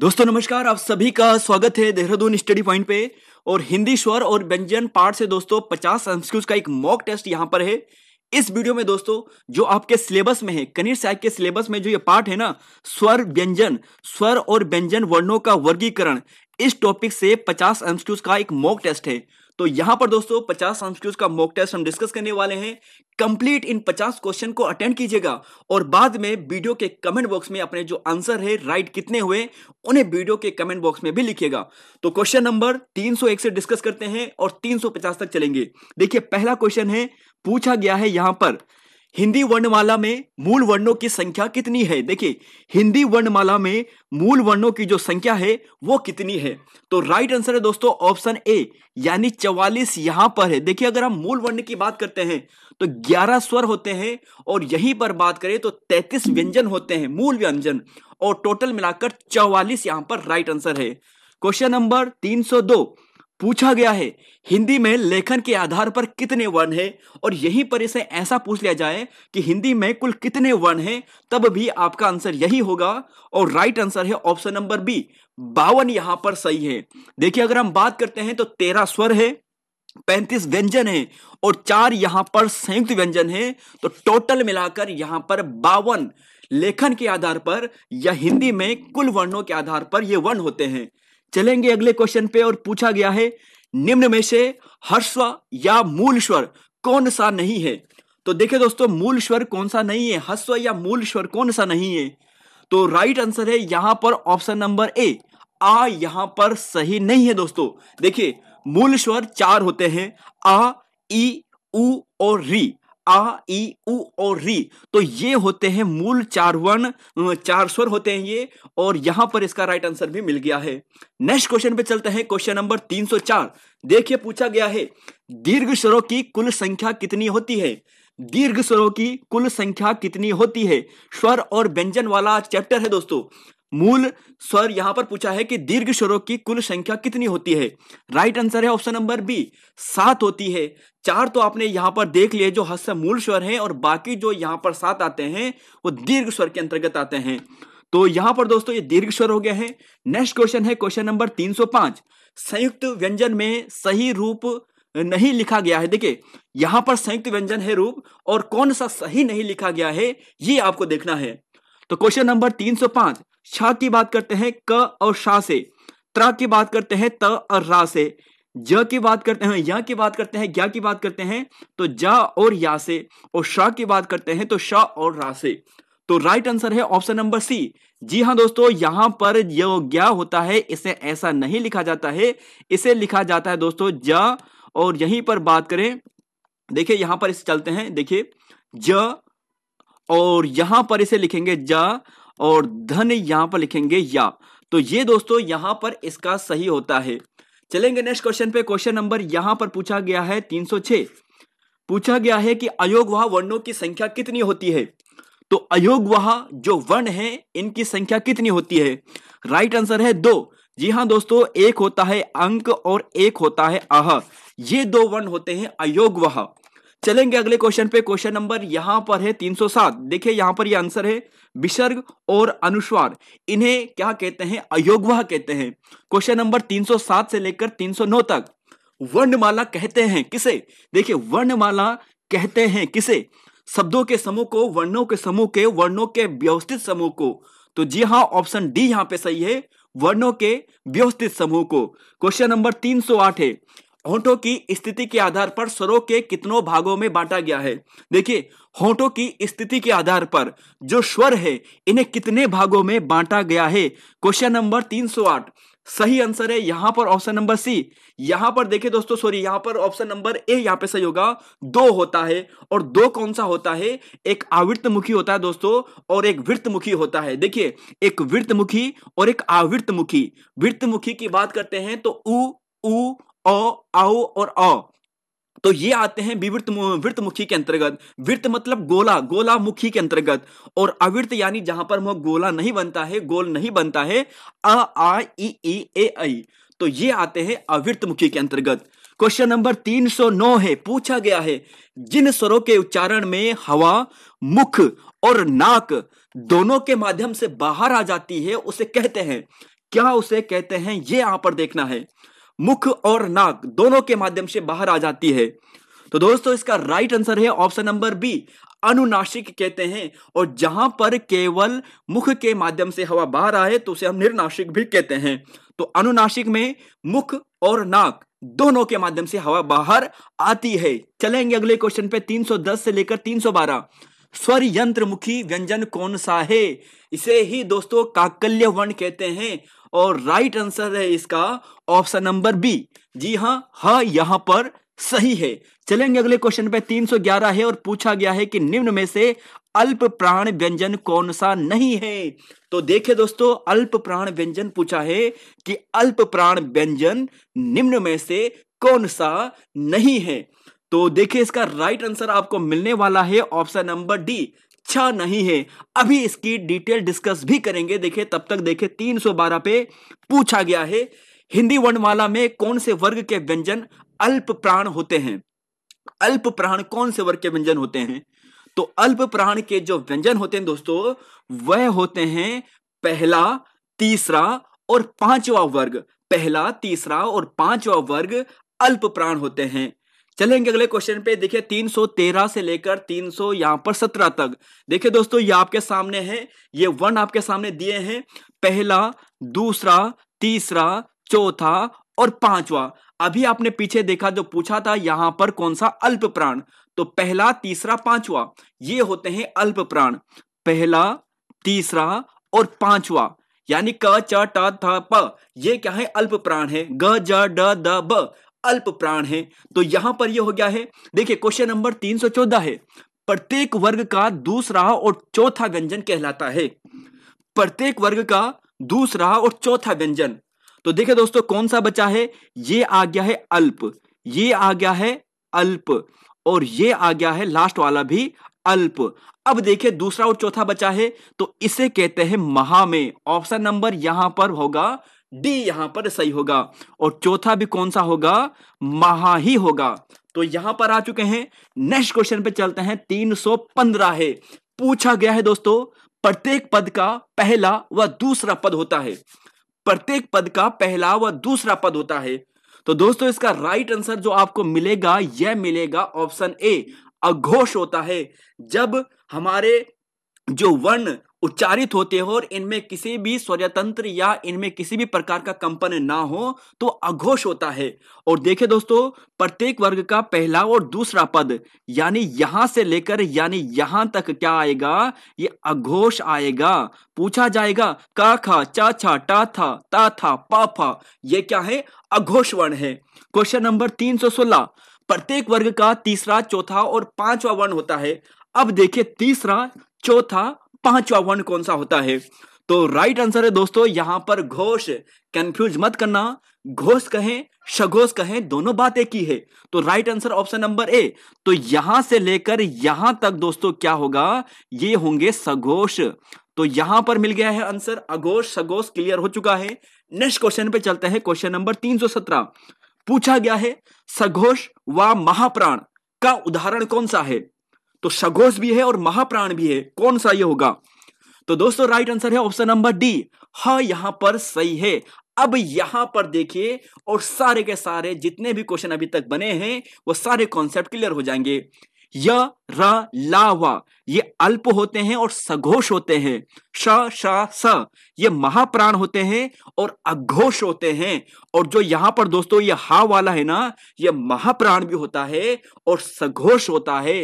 दोस्तों नमस्कार आप सभी का स्वागत है देहरादून स्टडी पॉइंट पे और हिंदी स्वर और व्यंजन पाठ से दोस्तों पचास अंशकुश का एक मॉक टेस्ट यहाँ पर है इस वीडियो में दोस्तों जो आपके सिलेबस में है कनीर साहब के सिलेबस में जो ये पाठ है ना स्वर व्यंजन स्वर और व्यंजन वर्णों का वर्गीकरण इस टॉपिक से पचास अंशकुश का एक मॉक टेस्ट है तो यहां पर दोस्तों पचास एमसीक्यूज का मॉक टेस्ट हम डिस्कस करने वाले हैं कंप्लीट इन पचास क्वेश्चन को अटेंड कीजिएगा और बाद में वीडियो के कमेंट बॉक्स में अपने जो आंसर है राइट कितने हुए उन्हें वीडियो के कमेंट बॉक्स में भी लिखिएगा तो क्वेश्चन नंबर 301 से डिस्कस करते हैं और 350 तक चलेंगे देखिए पहला क्वेश्चन है पूछा गया है यहां पर हिंदी वर्णमाला में मूल वर्णों की संख्या कितनी है देखिए हिंदी वर्णमाला में मूल वर्णों की जो संख्या है वो कितनी है तो राइट आंसर है दोस्तों ऑप्शन ए यानी चवालीस यहां पर है देखिए अगर हम मूल वर्ण की बात करते हैं तो ग्यारह स्वर होते हैं और यहीं पर बात करें तो तैतीस व्यंजन होते हैं मूल व्यंजन और टोटल मिलाकर चौवालीस यहां पर राइट आंसर है क्वेश्चन नंबर तीन सौ दो पूछा गया है हिंदी में लेखन के आधार पर कितने वर्ण हैं और यहीं पर इसे ऐसा पूछ लिया जाए कि हिंदी में कुल कितने वर्ण हैं तब भी आपका आंसर यही होगा और राइट आंसर है ऑप्शन नंबर बी बावन यहां पर सही है देखिए अगर हम बात करते हैं तो तेरह स्वर है पैंतीस व्यंजन है और चार यहां पर संयुक्त व्यंजन है तो टोटल मिलाकर यहां पर बावन लेखन के आधार पर या हिंदी में कुल वर्णों के आधार पर ये वर्ण होते हैं चलेंगे अगले क्वेश्चन पे और पूछा गया है निम्न में से हर्स्व या मूल स्वर कौन सा नहीं है तो देखे दोस्तों मूल स्वर कौन सा नहीं है हस्व या मूल स्वर कौन सा नहीं है तो राइट आंसर है यहां पर ऑप्शन नंबर ए आ यहां पर सही नहीं है दोस्तों देखिए मूल स्वर चार होते हैं आ ई उ और री आ ई उ और री तो ये होते हैं मूल चार वर्ण चार स्वर होते हैं ये और यहां पर इसका राइट आंसर भी मिल गया है नेक्स्ट क्वेश्चन पे चलते हैं क्वेश्चन नंबर 304 देखिए पूछा गया है दीर्घ स्वरों की कुल संख्या कितनी होती है दीर्घ स्वरों की कुल संख्या कितनी होती है स्वर और व्यंजन वाला चैप्टर है दोस्तों मूल स्वर यहां पर पूछा है कि दीर्घ स्वरों की कुल संख्या कितनी होती है राइट आंसर है ऑप्शन नंबर बी सात होती है चार तो आपने यहां पर देख लिए जो हस्त मूल स्वर हैं और बाकी जो यहां पर सात आते हैं वो दीर्घ स्वर के अंतर्गत आते हैं तो यहां पर दोस्तों ये दीर्घ स्वर हो गया है नेक्स्ट क्वेश्चन है क्वेश्चन नंबर तीन संयुक्त व्यंजन में सही रूप नहीं लिखा गया है देखिए यहां पर संयुक्त व्यंजन है रूप और कौन सा सही नहीं लिखा गया है ये आपको देखना है तो क्वेश्चन नंबर तीन छा की बात करते हैं क और शाह से त्रा की बात करते हैं त और रा से ज की बात करते हैं या की बात करते हैं ज्ञा की बात करते हैं तो जा और या से और शाह की बात करते हैं तो शाह और रा से तो राइट आंसर है ऑप्शन नंबर सी जी हाँ दोस्तों यहां पर जो ज्ञा होता है इसे ऐसा नहीं लिखा जाता है इसे लिखा जाता है दोस्तों ज और यहीं पर बात करें देखिए यहां पर इसे चलते हैं देखिए ज और यहां पर इसे लिखेंगे ज और धन यहां पर लिखेंगे या तो ये दोस्तों यहां पर इसका सही होता है चलेंगे नेक्स्ट क्वेश्चन पे क्वेश्चन नंबर यहां पर पूछा गया है 306 पूछा गया है कि अयोग वर्णों की संख्या कितनी होती है तो अयोग जो वर्ण है इनकी संख्या कितनी होती है राइट आंसर है दो जी हाँ दोस्तों एक होता है अंक और एक होता है आह ये दो वर्ण होते हैं वहा चलेंगे अगले क्वेश्चन पे क्वेश्चन नंबर यहां पर है 307 देखिए यहां पर ये यह आंसर है विसर्ग और अनुस्वार इन्हें क्या कहते हैं अयोगवाह कहते हैं क्वेश्चन नंबर 307 से लेकर 309 तक वर्णमाला कहते हैं किसे देखिए वर्णमाला कहते हैं किसे शब्दों के समूह को वर्णों के समूह के वर्णों के व्यवस्थित समूह को तो जी हाँ ऑप्शन डी यहाँ पे सही है वर्णों के व्यवस्थित समूह को क्वेश्चन नंबर 308 है होंठों की स्थिति के आधार पर स्वरों के कितनों भागों में बांटा गया है देखिए होंठों की स्थिति के आधार पर जो स्वर है इन्हें कितने भागों में बांटा गया है क्वेश्चन नंबर 308 सही आंसर है यहां पर ऑप्शन नंबर सी यहां पर देखिए दोस्तों सॉरी यहां पर ऑप्शन नंबर ए यहां पे सही होगा दो होता है और दो कौन सा होता है एक आवृत्त मुखी होता है दोस्तों और एक वृत्त मुखी होता है देखिए एक वृत्त मुखी और एक आवृत्त मुखी वृत्त मुखी की बात करते हैं तो उ आओ और अ तो ये आते हैं विवृत वृत्त मुखी के अंतर्गत वृत्त मतलब गोला गोला मुखी के अंतर्गत और अवृत्त यानी जहां पर मुख गोला नहीं बनता है गोल नहीं बनता है अ आ ई ई ए आई तो ये आते हैं अवृत्त मुखी के अंतर्गत क्वेश्चन नंबर 309 है पूछा गया है जिन स्वरों के उच्चारण में हवा मुख और नाक दोनों के माध्यम से बाहर आ जाती है उसे कहते हैं क्या उसे कहते हैं ये यहां पर देखना है मुख और नाक दोनों के माध्यम से बाहर आ जाती है तो दोस्तों इसका राइट आंसर है ऑप्शन नंबर बी अनुनाशिक कहते हैं और जहां पर केवल मुख के माध्यम से हवा बाहर आए तो उसे हम निर्नाशिक भी कहते हैं तो अनुनाशिक में मुख और नाक दोनों के माध्यम से हवा बाहर आती है चलेंगे अगले क्वेश्चन पे 310 से लेकर 312 स्वर यंत्र मुखी व्यंजन कौन सा है इसे ही दोस्तों काकल्य वर्ण कहते हैं और राइट आंसर है इसका ऑप्शन नंबर बी जी हाँ हा यहाँ पर सही है चलेंगे अगले क्वेश्चन पे 311 है और पूछा गया है कि निम्न में से अल्प प्राण व्यंजन कौन सा नहीं है तो देखे दोस्तों अल्प प्राण व्यंजन पूछा है कि अल्प प्राण व्यंजन निम्न में से कौन सा नहीं है तो देखिए इसका राइट आंसर आपको मिलने वाला है ऑप्शन नंबर डी छा नहीं है अभी इसकी डिटेल डिस्कस भी करेंगे देखिए तब तक देखिए 312 पे पूछा गया है हिंदी वर्णमाला में कौन से वर्ग के व्यंजन अल्प प्राण होते हैं अल्प प्राण कौन से वर्ग के व्यंजन होते हैं तो अल्प प्राण के जो व्यंजन होते हैं दोस्तों वह होते हैं पहला तीसरा और पांचवा वर्ग पहला तीसरा और पांचवा वर्ग अल्प प्राण होते हैं चलेंगे अगले क्वेश्चन पे देखिए 313 से लेकर 300 सौ यहाँ पर 17 तक देखिए दोस्तों ये आपके सामने है ये वन आपके सामने दिए हैं पहला दूसरा तीसरा चौथा और पांचवा अभी आपने पीछे देखा जो पूछा था यहां पर कौन सा अल्प प्राण तो पहला तीसरा पांचवा ये होते हैं अल्प प्राण पहला तीसरा और पांचवा यानी क च ट थ प ये क्या है अल्प प्राण है ग ज ड द ब अल्प प्राण है तो यहां पर यह हो गया है देखिए क्वेश्चन नंबर 314 है प्रत्येक वर्ग का दूसरा और चौथा व्यंजन कहलाता है प्रत्येक वर्ग का दूसरा और चौथा व्यंजन तो देखिए दोस्तों कौन सा बचा है ये आ गया है अल्प ये आ गया है अल्प और ये आ गया है लास्ट वाला भी अल्प अब देखिए दूसरा और चौथा बचा है तो इसे कहते हैं महा में ऑप्शन नंबर यहां पर होगा डी यहां पर सही होगा और चौथा भी कौन सा होगा महा ही होगा तो यहां पर आ चुके हैं नेक्स्ट क्वेश्चन पे चलते हैं पंद्रह है पूछा गया है दोस्तों प्रत्येक पद का पहला व दूसरा पद होता है प्रत्येक पद का पहला व दूसरा पद होता है तो दोस्तों इसका राइट आंसर जो आपको मिलेगा यह मिलेगा ऑप्शन ए अघोष होता है जब हमारे जो वर्ण उच्चारित होते हो और इनमें किसी भी स्वर्यतंत्र या इनमें किसी भी प्रकार का कंपन ना हो तो अघोष होता है और देखे दोस्तों प्रत्येक वर्ग का पहला और दूसरा पद यानी यहां से लेकर यानी यहां तक क्या आएगा ये अघोष आएगा पूछा जाएगा का खा चा छा टा था ता था पा फा ये क्या है अघोष वर्ण है क्वेश्चन नंबर तीन सौ सोलह प्रत्येक वर्ग का तीसरा चौथा और पांचवा वर्ण होता है अब देखिए तीसरा चौथा पांचवा वर्ण कौन सा होता है तो राइट आंसर है दोस्तों यहां पर घोष कंफ्यूज मत करना घोष कहें शघोष कहें दोनों बात एक ही है तो right answer option number A तो यहां से लेकर यहां तक दोस्तों क्या होगा ये होंगे सघोष तो यहां पर मिल गया है आंसर अघोष सघोष क्लियर हो चुका है नेक्स्ट क्वेश्चन पे चलते हैं क्वेश्चन नंबर 317 पूछा गया है सघोष व महाप्राण का उदाहरण कौन सा है तो शगोस भी है और महाप्राण भी है कौन सा ये होगा तो दोस्तों राइट आंसर है ऑप्शन नंबर डी हा यहां पर सही है अब यहां पर देखिए और सारे के सारे जितने भी क्वेश्चन अभी तक बने हैं वो सारे कॉन्सेप्ट क्लियर हो जाएंगे य र लावा ये अल्प होते हैं और सघोष होते हैं श श स ये महाप्राण होते हैं और अघोष होते हैं और जो यहां पर दोस्तों ये हा वाला है ना ये महाप्राण भी होता है और सघोष होता है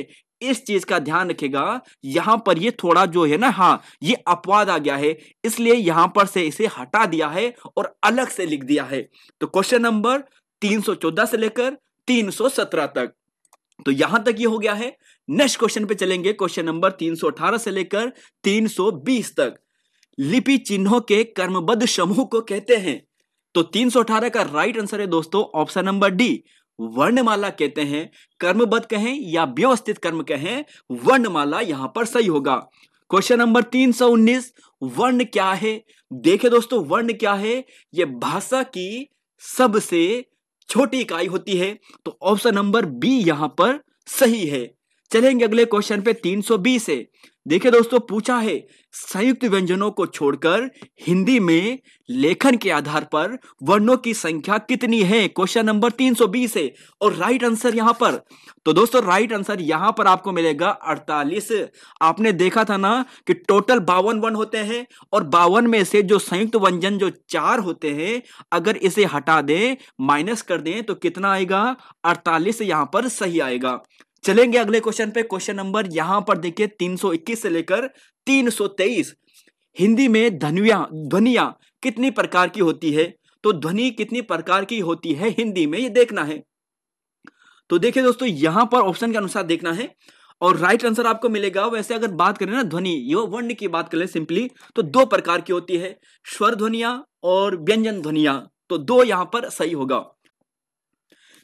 इस चीज का ध्यान रखेगा यहां पर ये थोड़ा जो है ना हाँ ये अपवाद आ गया है इसलिए यहां पर से इसे हटा दिया है और अलग से लिख दिया है तो क्वेश्चन नंबर 314 से लेकर 317 तक तो यहां तक ये हो गया है नेक्स्ट क्वेश्चन पे चलेंगे क्वेश्चन नंबर 318 से लेकर 320 तक लिपि चिन्हों के कर्मबद्ध समूह को कहते हैं तो 318 का राइट आंसर है दोस्तों ऑप्शन नंबर डी वर्णमाला कहते हैं कर्मबद्ध कहें या व्यवस्थित कर्म कहें वर्णमाला यहां पर सही होगा क्वेश्चन नंबर तीन सौ उन्नीस वर्ण क्या है देखे दोस्तों वर्ण क्या है यह भाषा की सबसे छोटी इकाई होती है तो ऑप्शन नंबर बी यहां पर सही है चलेंगे अगले क्वेश्चन पे 320 है देखिये दोस्तों पूछा है संयुक्त व्यंजनों को छोड़कर हिंदी में लेखन के आधार पर वर्णों की संख्या कितनी है क्वेश्चन नंबर 320 है और राइट आंसर यहां पर तो दोस्तों राइट आंसर यहां पर आपको मिलेगा 48 आपने देखा था ना कि टोटल बावन वन होते हैं और बावन में से जो संयुक्त व्यंजन जो चार होते हैं अगर इसे हटा दें माइनस कर दें तो कितना आएगा अड़तालीस यहां पर सही आएगा चलेंगे अगले क्वेश्चन पे क्वेश्चन नंबर यहां पर देखिए 321 से लेकर तीन सौ तेईस हिंदी में ध्वनिया ध्वनिया कितनी प्रकार की होती है तो ध्वनि कितनी प्रकार की होती है हिंदी में ये देखना है तो देखिए दोस्तों यहां पर ऑप्शन के अनुसार देखना है और राइट आंसर आपको मिलेगा वैसे अगर बात करें ना ध्वनि यो वर्ण की बात करें सिंपली तो दो प्रकार की होती है स्वर ध्वनिया और व्यंजन ध्वनिया तो दो यहां पर सही होगा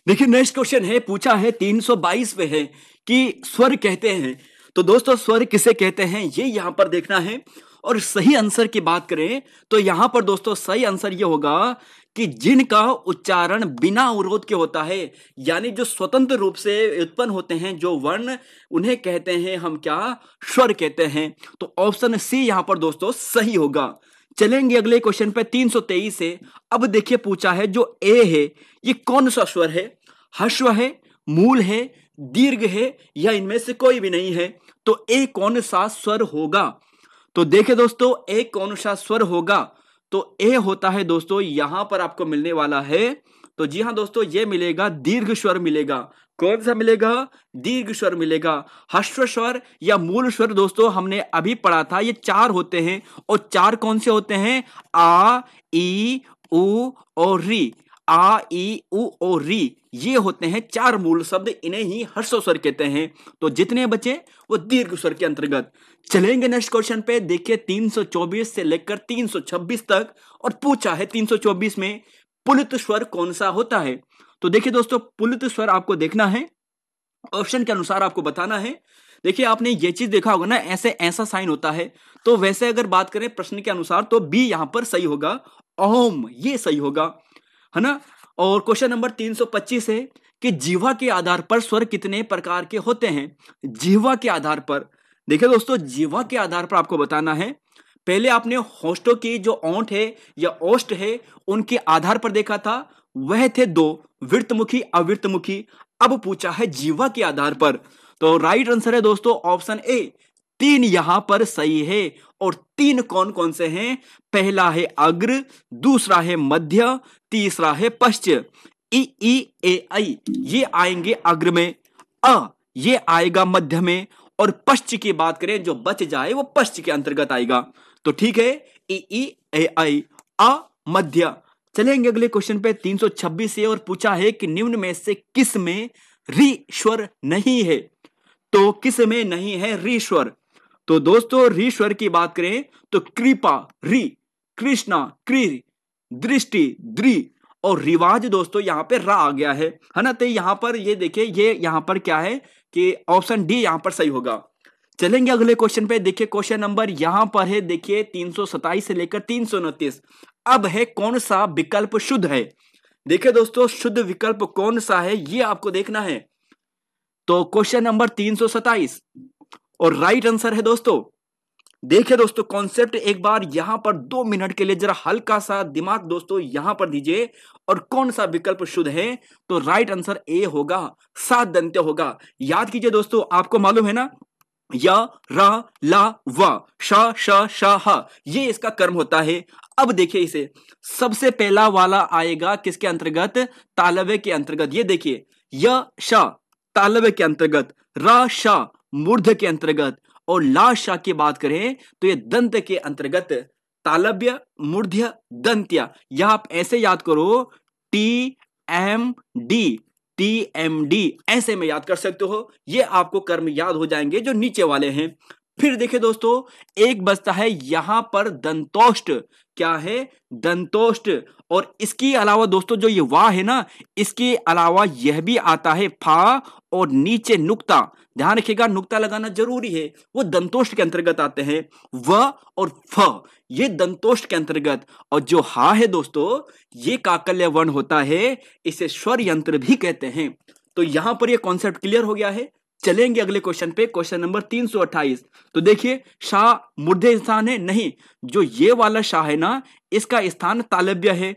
देखिए नेक्स्ट क्वेश्चन है पूछा है 322 पे है कि स्वर कहते हैं तो दोस्तों स्वर किसे कहते हैं ये यहां पर देखना है और सही आंसर की बात करें तो यहां पर दोस्तों सही आंसर ये होगा कि जिनका उच्चारण बिना अवरोध के होता है यानी जो स्वतंत्र रूप से उत्पन्न होते हैं जो वर्ण उन्हें कहते हैं हम क्या स्वर कहते हैं तो ऑप्शन सी यहां पर दोस्तों सही होगा चलेंगे अगले क्वेश्चन पे 323 से अब देखिए पूछा है जो ए है ये कौन सा स्वर है हस्व है मूल है दीर्घ है या इनमें से कोई भी नहीं है तो ए कौन सा स्वर होगा तो देखे दोस्तों ए कौन सा स्वर होगा तो ए होता है दोस्तों यहां पर आपको मिलने वाला है तो जी हाँ दोस्तों ये मिलेगा दीर्घ स्वर मिलेगा कौन सा मिलेगा दीर्घ स्वर मिलेगा हस्व स्वर या मूल स्वर दोस्तों हमने अभी पढ़ा था ये चार होते हैं और चार कौन से होते हैं आ ई उ और री आ ई उ ओ री ये होते हैं चार मूल शब्द इन्हें ही हर्षो स्वर कहते हैं तो जितने बचे वो दीर्घ स्वर के अंतर्गत चलेंगे नेक्स्ट क्वेश्चन पे देखिए 324 से लेकर 326 तक और पूछा है 324 में पुलित स्वर कौन सा होता है तो देखिए दोस्तों पुलित स्वर आपको देखना है ऑप्शन के अनुसार आपको बताना है देखिए आपने ये चीज देखा होगा ना ऐसे ऐसा साइन होता है तो वैसे अगर बात करें प्रश्न के अनुसार तो बी यहां पर सही होगा ओम ये सही होगा है ना और क्वेश्चन नंबर 325 है कि जीवा के आधार पर स्वर कितने प्रकार के होते हैं जीवा के आधार पर देखिए दोस्तों जीवा के आधार पर आपको बताना है पहले आपने होस्टों की जो ओंट है या ओष्ट है उनके आधार पर देखा था वह थे दो वृत्तमुखी अवृत्तमुखी अब पूछा है जीवा के आधार पर तो राइट आंसर है दोस्तों ऑप्शन ए तीन यहां पर सही है और तीन कौन कौन से हैं पहला है अग्र दूसरा है मध्य तीसरा है पश्च ई ई ए आई ये आएंगे अग्र में अ ये आएगा मध्य में और पश्च की बात करें जो बच जाए वो पश्च के अंतर्गत आएगा तो ठीक है ई ई ए आई अ मध्य चलेंगे अगले क्वेश्चन पे 326 है और पूछा है कि निम्न में से किस में रिश्वर नहीं है तो किस में नहीं है री तो दोस्तों री स्वर की बात करें तो कृपा री कृष्णा क्री दृष्टि द्री और रिवाज दोस्तों यहाँ पे रा आ गया है है ना तो यहाँ पर ये देखिए ये यहाँ पर क्या है कि ऑप्शन डी यहाँ पर सही होगा चलेंगे अगले क्वेश्चन पे देखिए क्वेश्चन नंबर यहाँ पर है देखिए तीन से लेकर तीन अब है कौन सा विकल्प शुद्ध है देखिए दोस्तों शुद्ध विकल्प कौन सा है ये आपको देखना है तो क्वेश्चन नंबर तीन सौ सताइस और राइट आंसर है दोस्तों देखिए दोस्तों कॉन्सेप्ट एक बार यहां पर दो मिनट के लिए जरा हल्का सा दिमाग दोस्तों यहां पर दीजिए और कौन सा विकल्प शुद्ध है तो राइट आंसर ए होगा सात दंत्य होगा याद कीजिए दोस्तों आपको मालूम है ना या रा ला व ये इसका कर्म होता है अब देखिए इसे सबसे पहला वाला आएगा किसके अंतर्गत तालवे के अंतर्गत ये देखिए य श तालवे के अंतर्गत र शाह मूर्ध के अंतर्गत और लाशा की बात करें तो ये दंत के अंतर्गत तालब्य मूर्ध्य दंत्या यह आप ऐसे याद करो T M D T M D ऐसे में याद कर सकते हो ये आपको कर्म याद हो जाएंगे जो नीचे वाले हैं फिर देखिए दोस्तों एक बचता है यहां पर दंतोष्ट क्या है दंतोष्ट और इसके अलावा दोस्तों जो ये वाह है ना इसके अलावा यह भी आता है फा और नीचे नुक्ता ध्यान रखिएगा नुक्ता लगाना जरूरी है वो दंतोष्ट के अंतर्गत आते हैं व और फ ये दंतोष्ट के अंतर्गत और जो हा है दोस्तों ये काकल्य वर्ण होता है इसे स्वर यंत्र भी कहते हैं तो यहां पर ये कॉन्सेप्ट क्लियर हो गया है चलेंगे अगले क्वेश्चन पे क्वेश्चन नंबर 328 तो देखिए शाह मुर्दे इंसान है नहीं जो ये वाला शाह है ना इसका स्थान तालब्य है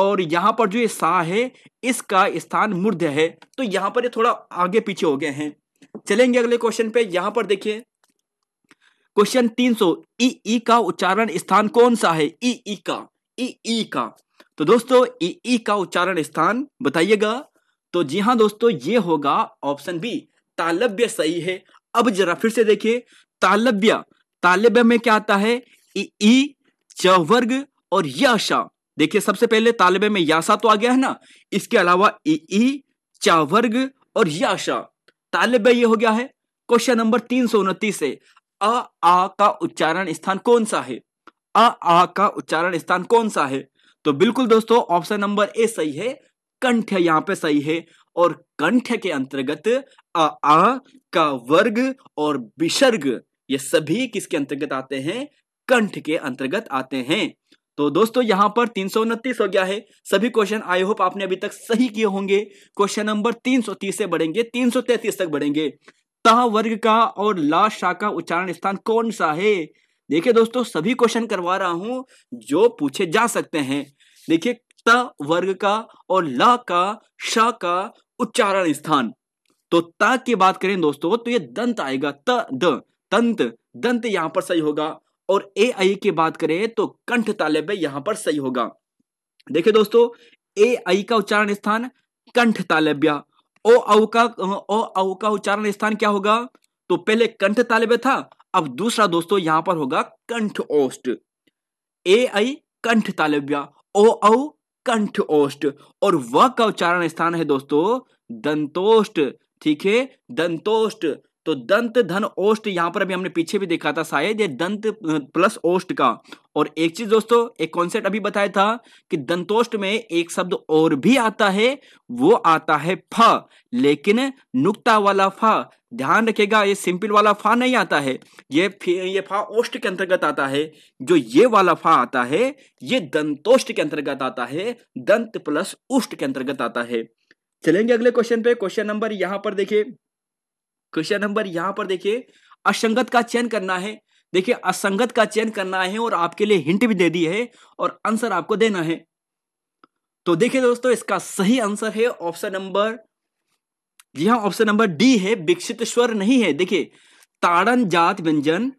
और यहाँ पर जो ये शाह है इसका स्थान मुर्द है तो यहाँ पर ये थोड़ा आगे पीछे हो गए हैं चलेंगे अगले क्वेश्चन पे यहाँ पर देखिए क्वेश्चन 300 ई ई का उच्चारण स्थान कौन सा है ई ई का ई ई का तो दोस्तों ई ई का उच्चारण स्थान बताइएगा तो जी हाँ दोस्तों ये होगा ऑप्शन बी तालब्य सही है अब जरा फिर से देखिए तालब्य तालब्य में क्या आता है ई च वर्ग और याशा देखिए सबसे पहले तालब्य में यासा तो आ गया है ना इसके अलावा ई च वर्ग और याशा तालब्य ये हो गया है क्वेश्चन नंबर तीन सौ उनतीस है अ आ का उच्चारण स्थान कौन सा है अ आ का उच्चारण स्थान कौन सा है तो बिल्कुल दोस्तों ऑप्शन नंबर ए सही है कंठ यहाँ पे सही है और कंठ के अंतर्गत आ, आ का वर्ग और विसर्ग ये सभी किसके अंतर्गत आते हैं कंठ के अंतर्गत आते हैं तो दोस्तों यहां पर तीन हो गया है सभी क्वेश्चन आई होप आपने अभी तक सही किए होंगे क्वेश्चन नंबर 330 से बढ़ेंगे 333 तक बढ़ेंगे तह वर्ग का और ला शाह का उच्चारण स्थान कौन सा है देखिए दोस्तों सभी क्वेश्चन करवा रहा हूं जो पूछे जा सकते हैं देखिए त वर्ग का और ल का श का उच्चारण स्थान तो त की बात करें दोस्तों तो ये दंत आएगा त द दंत दंत यहां पर सही होगा और ए आई की बात करें तो कंठ ताले पे यहां पर सही होगा देखिए दोस्तों ए आई का उच्चारण स्थान कंठ तालब्या ओ औ का ओ औ का उच्चारण स्थान क्या होगा तो पहले कंठ तालब्य था अब दूसरा दोस्तों यहां पर होगा कंठ ओष्ट ए आई कंठ तालब्या ओ औ कंठ ओष्ट और व का उच्चारण स्थान है दोस्तों दंतोष्ट ठीक है दंतोष्ट तो दंत धन ओष्ट यहाँ पर अभी हमने पीछे भी देखा था शायद ये दंत प्लस ओष्ट का और एक चीज दोस्तों एक कॉन्सेप्ट अभी बताया था कि दंतोष्ट में एक शब्द और भी आता है वो आता है फ लेकिन नुक्ता वाला फ ध्यान रखेगा ये सिंपल वाला फा नहीं आता है ये ये फा ओष्ट के अंतर्गत आता है जो ये वाला फा आता है ये दंतोष्ट के अंतर्गत आता है दंत प्लस उष्ट के अंतर्गत आता है चलेंगे अगले क्वेश्चन पे क्वेश्चन नंबर यहां पर देखिए क्वेश्चन नंबर यहां पर देखिए असंगत का चयन करना है देखिए असंगत का चयन करना है और आपके लिए हिंट भी दे दी है और आंसर आपको देना है तो देखिए दोस्तों इसका सही आंसर है ऑप्शन नंबर जी हाँ ऑप्शन नंबर डी है विकसित स्वर नहीं है देखिए ताड़न जात व्यंजन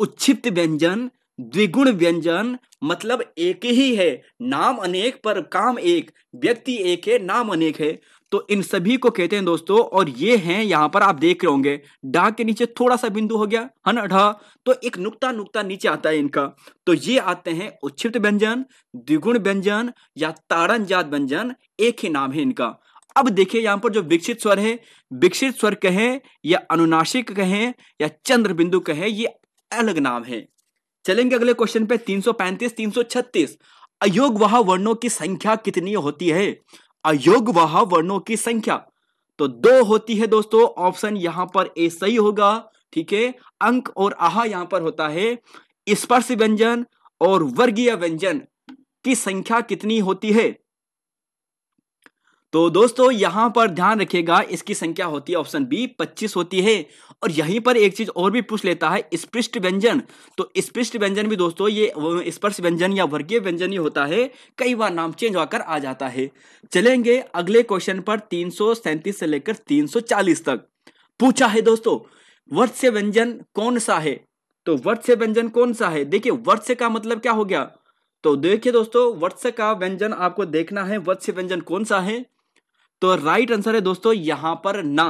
उच्छिप्त व्यंजन द्विगुण व्यंजन मतलब एक ही है नाम अनेक पर काम एक व्यक्ति एक है नाम अनेक है तो इन सभी को कहते हैं दोस्तों और ये हैं यहाँ पर आप देख रहे होंगे डा के नीचे थोड़ा सा बिंदु हो गया हन ढा तो एक नुक्ता नुक्ता नीचे आता है इनका तो ये आते हैं उच्छिप्त व्यंजन द्विगुण व्यंजन या ताड़न जात व्यंजन एक ही नाम है इनका अब देखिए यहाँ पर जो विकसित स्वर है विकसित स्वर कहें या अनुनाशिक कहें या चंद्र बिंदु कहें ये अलग नाम है चलेंगे अगले क्वेश्चन पे तीन सौ पैंतीस तीन सौ छत्तीस अयोग वह वर्णों की संख्या कितनी होती है अयोग वह वर्णों की संख्या तो दो होती है दोस्तों ऑप्शन यहां पर ए सही होगा ठीक है अंक और आह यहां पर होता है स्पर्श व्यंजन और वर्गीय व्यंजन की संख्या कितनी होती है तो दोस्तों यहां पर ध्यान रखिएगा इसकी संख्या होती है ऑप्शन बी पच्चीस होती है और यहीं पर एक चीज और भी पूछ लेता है स्पृष्ट व्यंजन तो स्पृष्ट व्यंजन भी दोस्तों ये स्पर्श व्यंजन या वर्गीय व्यंजन ही होता है कई बार नाम चेंज होकर आ जाता है चलेंगे अगले क्वेश्चन पर तीन से लेकर तीन तक पूछा है दोस्तों वर्ष व्यंजन कौन सा है तो वर्ष व्यंजन कौन सा है देखिए वर्ष का मतलब क्या हो गया तो देखिए दोस्तों वर्ष का व्यंजन आपको देखना है वर्ष व्यंजन कौन सा है तो राइट आंसर है दोस्तों यहां पर ना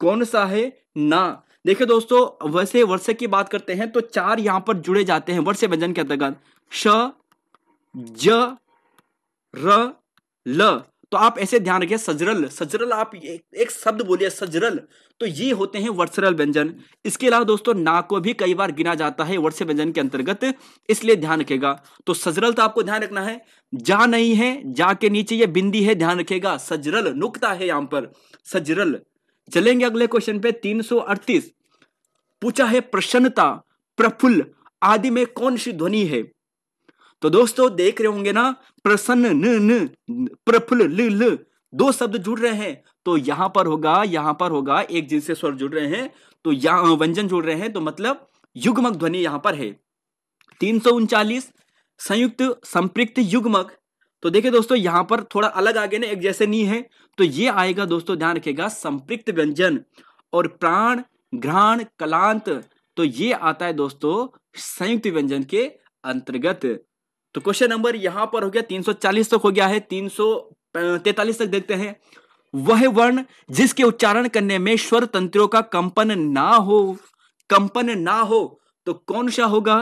कौन सा है ना देखिए दोस्तों वैसे वर्ष की बात करते हैं तो चार यहां पर जुड़े जाते हैं वर्ष व्यंजन के अंतर्गत श ज र ल तो आप ऐसे ध्यान रखिए सजरल सजरल आप एक, एक शब्द बोलिए सजरल तो ये होते हैं वर्सरल व्यंजन इसके अलावा दोस्तों ना को भी कई बार गिना जाता है वर्ष व्यंजन के अंतर्गत इसलिए ध्यान रखेगा तो सजरल तो आपको ध्यान रखना है जा नहीं है जा के नीचे ये बिंदी है ध्यान रखेगा सजरल नुकता है यहां पर सजरल चलेंगे अगले क्वेश्चन पे तीन पूछा है प्रसन्नता प्रफुल्ल आदि में कौन सी ध्वनि है तो दोस्तों देख रहे होंगे ना प्रसन्न न न प्रफुल ल ल दो शब्द जुड़ रहे हैं तो यहां पर होगा यहां पर होगा एक जिनसे स्वर जुड़ रहे हैं तो यहां व्यंजन जुड़ रहे हैं तो मतलब युग्मक ध्वनि यहां पर है तीन सौ उनचालीस संयुक्त संप्रक्त युग्मक तो देखिए दोस्तों यहां पर थोड़ा अलग आगे ना एक जैसे नहीं है तो ये आएगा दोस्तों ध्यान रखिएगा संप्रक्त व्यंजन और प्राण घ्राण कलांत तो ये आता है दोस्तों संयुक्त व्यंजन के अंतर्गत तो क्वेश्चन नंबर यहां पर हो गया 340 तक हो गया है 343 तक देखते हैं वह वर्ण जिसके उच्चारण करने में स्वर तंत्रों का कंपन ना हो कंपन ना हो तो कौन सा होगा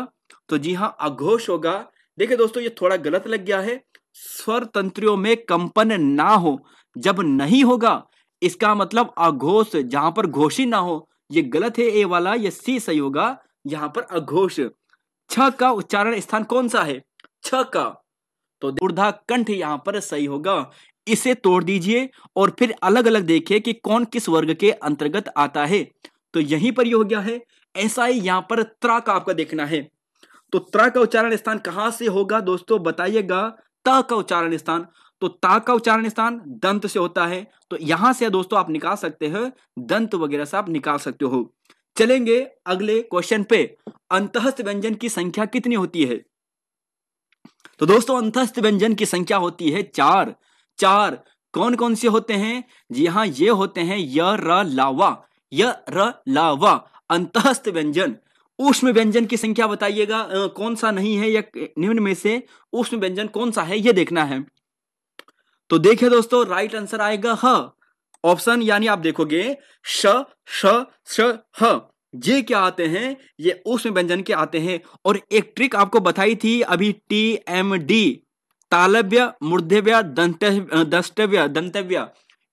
तो जी हाँ अघोष होगा देखिए दोस्तों ये थोड़ा गलत लग गया है स्वर तंत्रियों में कंपन ना हो जब नहीं होगा इसका मतलब अघोष जहां पर घोषी ना हो ये गलत है ए वाला ये सी सही होगा यहां पर अघोष छ का उच्चारण स्थान कौन सा है छ का तो ऊर्धा कंठ यहां पर सही होगा इसे तोड़ दीजिए और फिर अलग अलग देखिए कि कौन किस वर्ग के अंतर्गत आता है तो यहीं पर यह हो गया है ऐसा ही यहां पर त्रा का आपका देखना है तो त्रा का उच्चारण स्थान कहां से होगा दोस्तों बताइएगा त का उच्चारण स्थान तो ता का उच्चारण स्थान दंत से होता है तो यहां से दोस्तों आप निकाल सकते हो दंत वगैरह से आप निकाल सकते हो चलेंगे अगले क्वेश्चन पे अंतस्थ व्यंजन की संख्या कितनी होती है तो दोस्तों अंतस्थ व्यंजन की संख्या होती है चार चार कौन कौन से होते हैं जी हाँ ये होते हैं य र लावा य र लावा अंतस्थ व्यंजन उष्म व्यंजन की संख्या बताइएगा कौन सा नहीं है या निम्न में से उष्म व्यंजन कौन सा है ये देखना है तो देखिए दोस्तों राइट आंसर आएगा ह ऑप्शन यानी आप देखोगे श श श ह ये क्या आते हैं ये उसमें व्यंजन के आते हैं और एक ट्रिक आपको बताई थी अभी टी एम डी तालव्य मूर्धव्य दंत दस्तव्य दंतव्य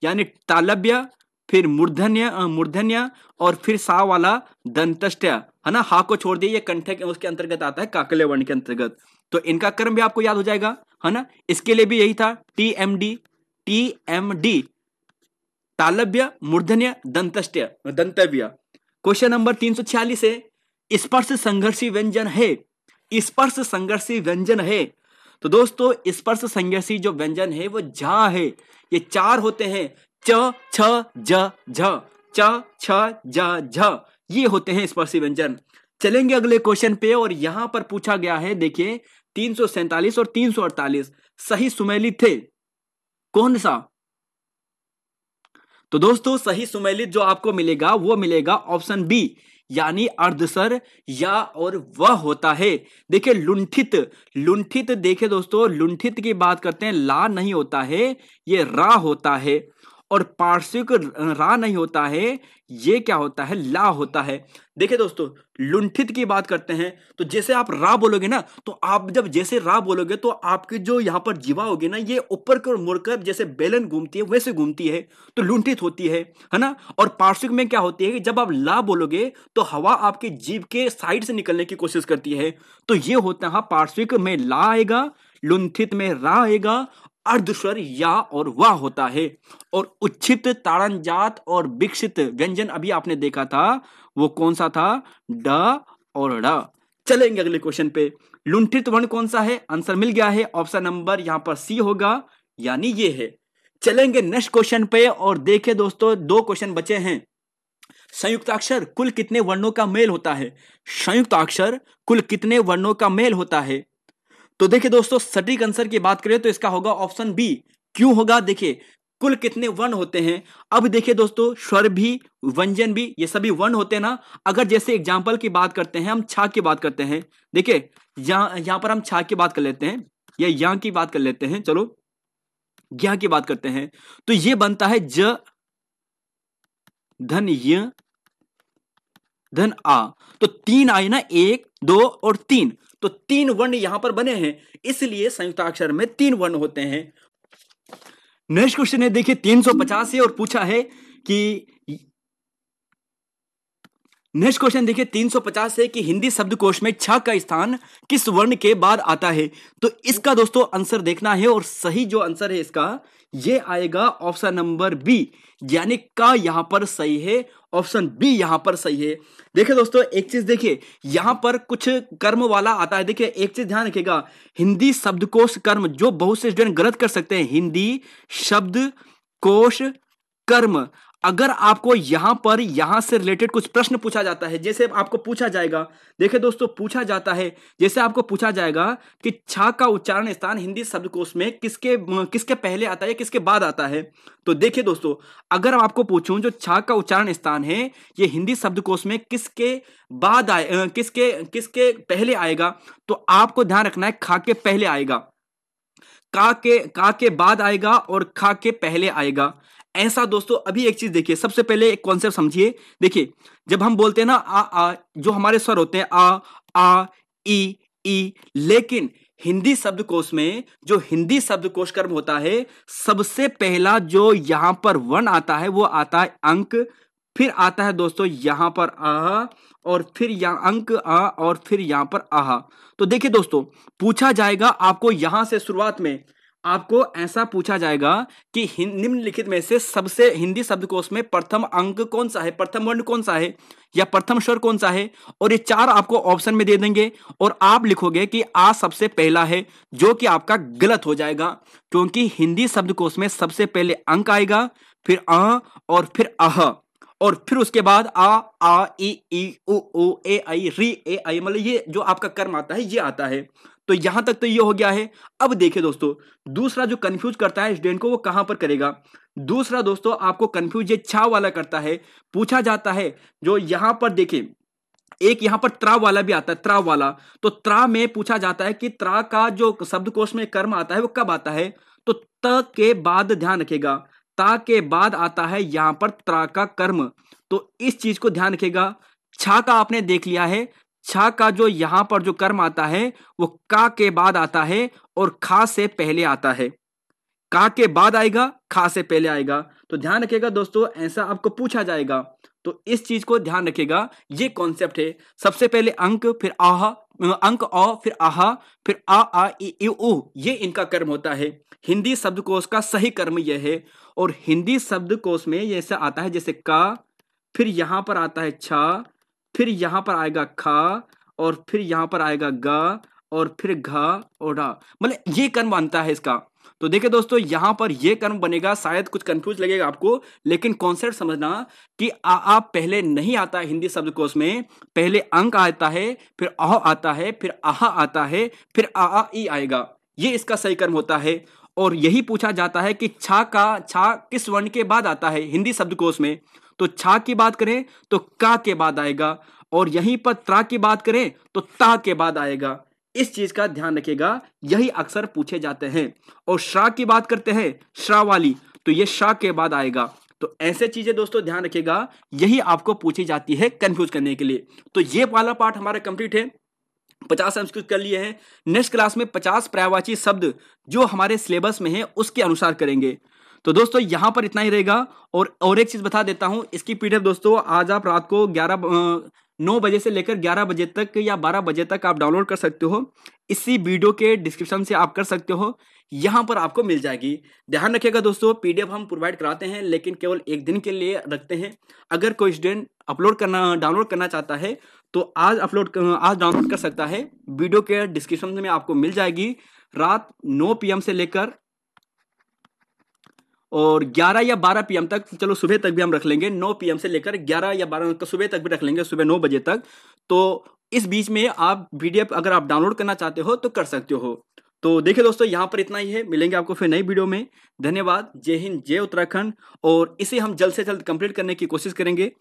यानी तालव्य फिर मूर्धन्य मूर्धन्य और फिर सा वाला दंतष्ट्य है ना हा को छोड़ दिए ये कंठ उसके अंतर्गत आता है काकले वर्ण के अंतर्गत तो इनका क्रम भी आपको याद हो जाएगा है ना इसके लिए भी यही था T M D T M D तालव्य मूर्धन्य दंतष्ट्य दंतव्य क्वेश्चन नंबर तीन सौ छियालीस है स्पर्श संघर्षी व्यंजन है स्पर्श संघर्षी व्यंजन है तो दोस्तों स्पर्श संघर्षी जो व्यंजन है वो झा है ये चार होते हैं च छ ये होते हैं स्पर्शी व्यंजन चलेंगे अगले क्वेश्चन पे और यहां पर पूछा गया है देखिए तीन सौ सैतालीस और तीन सौ अड़तालीस सही सुमेलित थे कौन सा तो दोस्तों सही सुमेलित जो आपको मिलेगा वो मिलेगा ऑप्शन बी यानी अर्धसर या और वह होता है देखिए लुंठित लुंठित देखे दोस्तों लुंठित की बात करते हैं ला नहीं होता है ये रा होता है और पार्श्विक रा नहीं होता है ये क्या होता है ला होता है देखिए दोस्तों लुंठित की बात करते हैं तो जैसे आप रा बोलोगे ना तो आप जब जैसे रा बोलोगे तो आपकी जो यहाँ पर जीवा होगी ना ये ऊपर की ओर मुड़कर जैसे बेलन घूमती है वैसे घूमती है तो लुंठित होती है है ना और पार्श्विक में क्या होती है कि जब आप ला बोलोगे तो हवा आपके जीव के साइड से निकलने की कोशिश करती है तो ये होता है हाँ, पार्श्विक में ला आएगा लुंथित में रा आएगा अर्धस्वर या और वह होता है और उच्छित जात और विकसित व्यंजन अभी आपने देखा था वो कौन सा था ड और ड चलेंगे अगले क्वेश्चन पे लुंठित वर्ण कौन सा है आंसर मिल गया है ऑप्शन नंबर यहाँ पर सी होगा यानी ये है चलेंगे नेक्स्ट क्वेश्चन पे और देखें दोस्तों दो क्वेश्चन बचे हैं संयुक्ताक्षर कुल कितने वर्णों का मेल होता है संयुक्ताक्षर कुल कितने वर्णों का मेल होता है तो देखिए दोस्तों सटीक आंसर की बात करें तो इसका होगा ऑप्शन बी क्यों होगा देखिए कुल कितने वर्ण होते हैं अब देखिए दोस्तों स्वर भी व्यंजन भी ये सभी वर्ण होते हैं ना अगर जैसे एग्जाम्पल की बात करते हैं हम छा की बात करते हैं देखिए यहाँ यहाँ पर हम छा की बात कर लेते हैं या यहाँ की बात कर लेते हैं चलो यहाँ की बात करते हैं तो ये बनता है ज धन य धन आ तो तीन आए ना एक दो और तीन तो तीन वर्ण यहां पर बने हैं इसलिए संयुक्ताक्षर में तीन वर्ण होते हैं नेक्स्ट क्वेश्चन है देखिए पचास है और पूछा है कि नेक्स्ट क्वेश्चन देखिए तीन सौ पचास है कि हिंदी शब्दकोश में छ का स्थान किस वर्ण के बाद आता है तो इसका दोस्तों आंसर देखना है और सही जो आंसर है इसका ये आएगा ऑप्शन नंबर बी यानी का यहां पर सही है ऑप्शन बी यहां पर सही है देखिए दोस्तों एक चीज देखिए यहां पर कुछ कर्म वाला आता है देखिए एक चीज ध्यान रखिएगा हिंदी शब्दकोश कर्म जो बहुत से स्टूडेंट गलत कर सकते हैं हिंदी शब्द कोश कर्म अगर आपको यहां पर यहां से रिलेटेड कुछ प्रश्न पूछा जाता है जैसे आपको पूछा जाएगा देखे दोस्तों पूछा जाता है जैसे आपको पूछा जाएगा कि छा का उच्चारण स्थान हिंदी शब्दकोश में किसके किसके पहले आता है किसके बाद आता है तो देखिए दोस्तों अगर आपको पूछूं जो छा का उच्चारण स्थान है ये हिंदी शब्दकोश में किसके बाद आए किसके किसके पहले आएगा तो आपको ध्यान रखना है खा के पहले आएगा का के का के बाद आएगा और खा के पहले आएगा ऐसा दोस्तों अभी एक चीज देखिए सबसे पहले एक कॉन्सेप्ट समझिए देखिए जब हम बोलते हैं ना आ आ जो हमारे स्वर होते हैं आ आ ई ई लेकिन हिंदी शब्दकोश में जो हिंदी शब्दकोश कर्म होता है सबसे पहला जो यहां पर वन आता है वो आता है अंक फिर आता है दोस्तों यहां पर आह और फिर यहां अंक आ और फिर यहां पर आह तो देखिए दोस्तों पूछा जाएगा आपको यहां से शुरुआत में आपको ऐसा पूछा जाएगा कि निम्नलिखित में से सबसे हिंदी शब्दकोश में प्रथम अंक कौन सा है प्रथम वर्ण कौन सा है या प्रथम स्वर कौन सा है और ये चार आपको ऑप्शन में दे देंगे और आप लिखोगे कि आ सबसे पहला है जो कि आपका गलत हो जाएगा क्योंकि हिंदी शब्दकोश में सबसे पहले अंक आएगा फिर अ और फिर अह और फिर उसके बाद आ आ ई ई ओ ओ ए आई री ए आई मतलब ये जो आपका कर्म आता है ये आता है तो यहां तक तो ये हो गया है अब देखिए दोस्तों दूसरा जो कंफ्यूज करता है स्टूडेंट को वो कहां पर करेगा दूसरा दोस्तों आपको कंफ्यूज ये छा वाला करता है पूछा जाता है जो यहां पर देखे एक यहां पर त्रा वाला भी आता है त्रा वाला तो त्रा में पूछा जाता है कि त्रा का जो शब्दकोश में कर्म आता है वो कब आता है तो त के बाद ध्यान रखेगा ता के बाद आता है यहां पर त्रा का कर्म तो इस चीज को ध्यान रखेगा छा का आपने देख लिया है छा का जो यहाँ पर जो कर्म आता है वो का के बाद आता है और खा से पहले आता है का के बाद आएगा खा से पहले आएगा तो ध्यान रखिएगा दोस्तों ऐसा आपको पूछा जाएगा तो इस चीज को ध्यान रखिएगा ये कॉन्सेप्ट है सबसे पहले अंक फिर आह अंक अ फिर आहा फिर आ आ इ, इ उ ये इनका कर्म होता है हिंदी शब्दकोश का सही कर्म यह है और हिंदी शब्दकोश में ऐसा आता है जैसे का फिर यहां पर आता है छा फिर यहां पर आएगा खा और फिर यहां पर आएगा ग और फिर घ और ढा मतलब ये कर्म बनता है इसका तो देखिए दोस्तों यहां पर ये कर्म बनेगा शायद कुछ कंफ्यूज लगेगा आपको लेकिन कॉन्सेप्ट समझना कि आ आ पहले नहीं आता है हिंदी शब्दकोश में पहले अंक आता है फिर अह आता है फिर आह आता है फिर आ आ ई आएगा ये इसका सही कर्म होता है और यही पूछा जाता है कि छा का छा किस वर्ण के बाद आता है हिंदी शब्दकोश में तो छा की बात करें तो का के बाद आएगा और यहीं पर त्रा की बात करें तो ता के बाद आएगा इस चीज का ध्यान रखेगा यही अक्सर पूछे जाते हैं और श्रा की बात करते हैं श्रा वाली तो ये श्रा के बाद आएगा तो ऐसे चीजें दोस्तों ध्यान रखेगा यही आपको पूछी जाती है कंफ्यूज करने के लिए तो ये वाला पार्ट हमारा कंप्लीट है पचास संस्कृत कर लिए हैं नेक्स्ट क्लास में पचास पर्यावाची शब्द जो हमारे सिलेबस में है उसके अनुसार करेंगे तो दोस्तों यहाँ पर इतना ही रहेगा और और एक चीज़ बता देता हूँ इसकी पीडीएफ दोस्तों आज आप रात को ग्यारह नौ बजे से लेकर ग्यारह बजे तक या बारह बजे तक आप डाउनलोड कर सकते हो इसी वीडियो के डिस्क्रिप्शन से आप कर सकते हो यहाँ पर आपको मिल जाएगी ध्यान रखिएगा दोस्तों पीडीएफ हम प्रोवाइड कराते हैं लेकिन केवल एक दिन के लिए रखते हैं अगर कोई स्टूडेंट अपलोड करना डाउनलोड करना चाहता है तो आज अपलोड आज डाउनलोड कर सकता है वीडियो के डिस्क्रिप्शन में आपको मिल जाएगी रात नौ पीएम से लेकर और 11 या 12 पीएम तक चलो सुबह तक भी हम रख लेंगे 9 पीएम से लेकर 11 या 12 तक सुबह तक भी रख लेंगे सुबह 9 बजे तक तो इस बीच में आप वीडियो अगर आप डाउनलोड करना चाहते हो तो कर सकते हो तो देखिए दोस्तों यहाँ पर इतना ही है मिलेंगे आपको फिर नई वीडियो में धन्यवाद जय हिंद जय उत्तराखंड और इसे हम जल्द से जल्द कंप्लीट करने की कोशिश करेंगे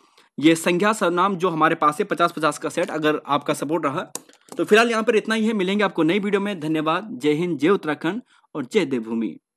ये संज्ञा सरनाम जो हमारे पास है पचास पचास का सेट अगर आपका सपोर्ट रहा तो फिलहाल यहाँ पर इतना ही है मिलेंगे आपको नई वीडियो में धन्यवाद जय हिंद जय उत्तराखंड और जय देवभूमि